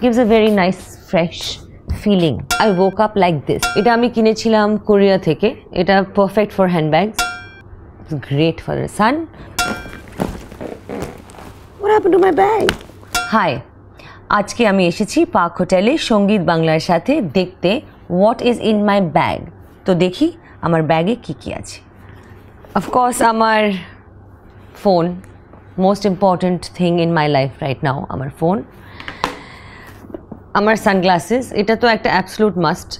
gives a very nice fresh feeling I woke up like this এটা আমি কিনেছিলাম Korea থেকে এটা perfect for handbags great for the sun What happened to my bag? Hi. আজকে আমি এসেছি park হোটেলে সঙ্গীত বাংলার সাথে দেখতে what is in my bag তো দেখি আমার ব্যাগে কি কি আছে অফকোর্স আমার phone most important thing in my life right now আমার ফোন আমার সানগ্লাসেস এটা তো একটা অ্যাবসলুট মাস্ট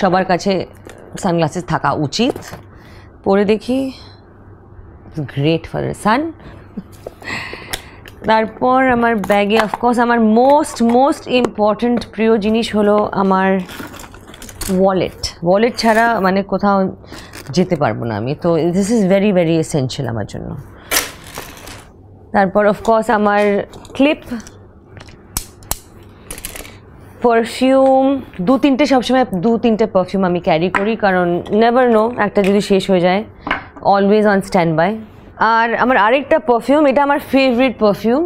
সবার কাছে সানগ্লাসেস থাকা উচিত পরে দেখি গ্রেট ফর দ্য সান তারপর আমার ব্যাগে অফকোর্স আমার মোস্ট মোস্ট ইম্পর্ট্যান্ট প্রিয় জিনিস হলো আমার ওয়ালেট ওয়ালেট ছাড়া মানে কোথাও যেতে পারবো না আমি তো this is very very essential আমার জন্য তারপর অফকোর্স আমার ক্লিপ পারফিউম দু তিনটে সবসময় দু তিনটে পারফিউম আমি ক্যারি করি কারণ নেভার নো একটা যদি শেষ হয়ে যায় অলওয়েজ অন স্ট্যান্ড বাই আর আমার আরেকটা পারফিউম এটা আমার ফেভারিট পারফিউম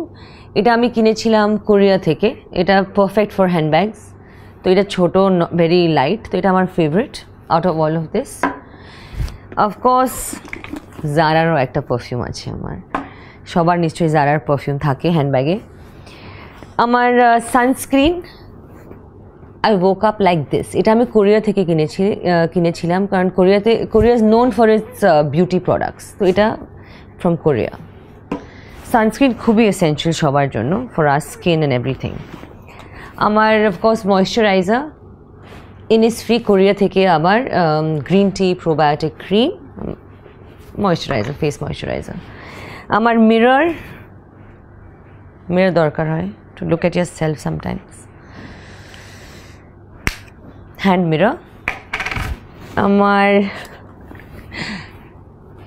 এটা আমি কিনেছিলাম কোরিয়া থেকে এটা পারফেক্ট ফর হ্যান্ডব্যাগস তো এটা ছোটো ভেরি লাইট তো এটা আমার favourite out of all of this of course জারারও একটা পারফিউম আছে আমার সবার নিশ্চয়ই জারার পারফিউম থাকে হ্যান্ডব্যাগে আমার sunscreen I woke up like this এটা আমি কোরিয়া থেকে কিনেছি কিনেছিলাম কারণ কোরিয়াতে Korea is known for its beauty products তো এটা ফ্রম কোরিয়া সানস্ক্রিন খুবই এসেন্সিয়াল সবার জন্য for our skin and everything আমার অফকোর্স ময়শ্চারাইজার ফ্রি কোরিয়া থেকে um, um, আমার green tea probiotic cream moisturiser face moisturiser আমার মিরর মিরর দরকার হয় to look at your self sometimes hand mirror আমার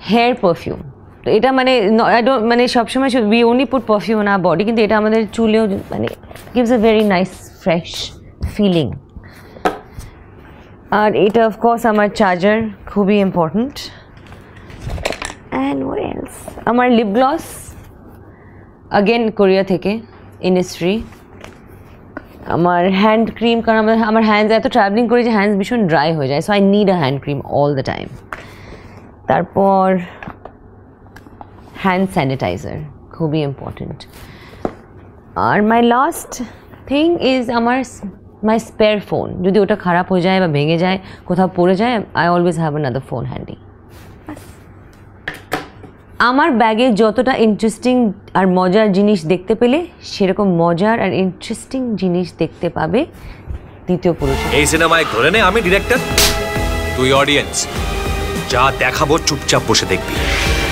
হেয়ার পারফিউম তো এটা মানে আই ডোন্ট মানে সবসময় we only put perfume on our body কিন্তু এটা আমাদের চুলেও মানে gives a very nice fresh feeling আর এটা অফকোর্স আমার চার্জার খুবই ইম্পর্ট্যান্ট অ্যান্ড ওর এলস আমার লিপ গ্লস আগেন কোরিয়া থেকে ইন্ডাস্ট্রি আমার হ্যান্ড ক্রিম কারণ আমার আমার হ্যান্ডস এত ট্রাভেলিং করি যে হ্যান্ডস ভীষণ ড্রাই হয়ে যায় so I need a hand cream all the time তারপর হ্যান্ড স্যানিটাইজার খুবই ইম্পর্টেন্ট আর মাই লাস্ট থিং ইজ আমার মাই স্পেয়ার ফোন যদি ওটা খারাপ হয়ে যায় বা ভেঙে যায় কোথাও পড়ে যায় I always have another phone handy আমার ব্যাগে যতটা ইন্টারেস্টিং আর মজার জিনিস দেখতে পেলে সেরকম মজার আর ইন্টারেস্টিং জিনিস দেখতে পাবে দ্বিতীয় পুরুষ এই সিনেমায় ধরে নে আমি ডিরেক্টর তুই অডিয়েন্স যা দেখাবো চুপচাপ বসে দেখবি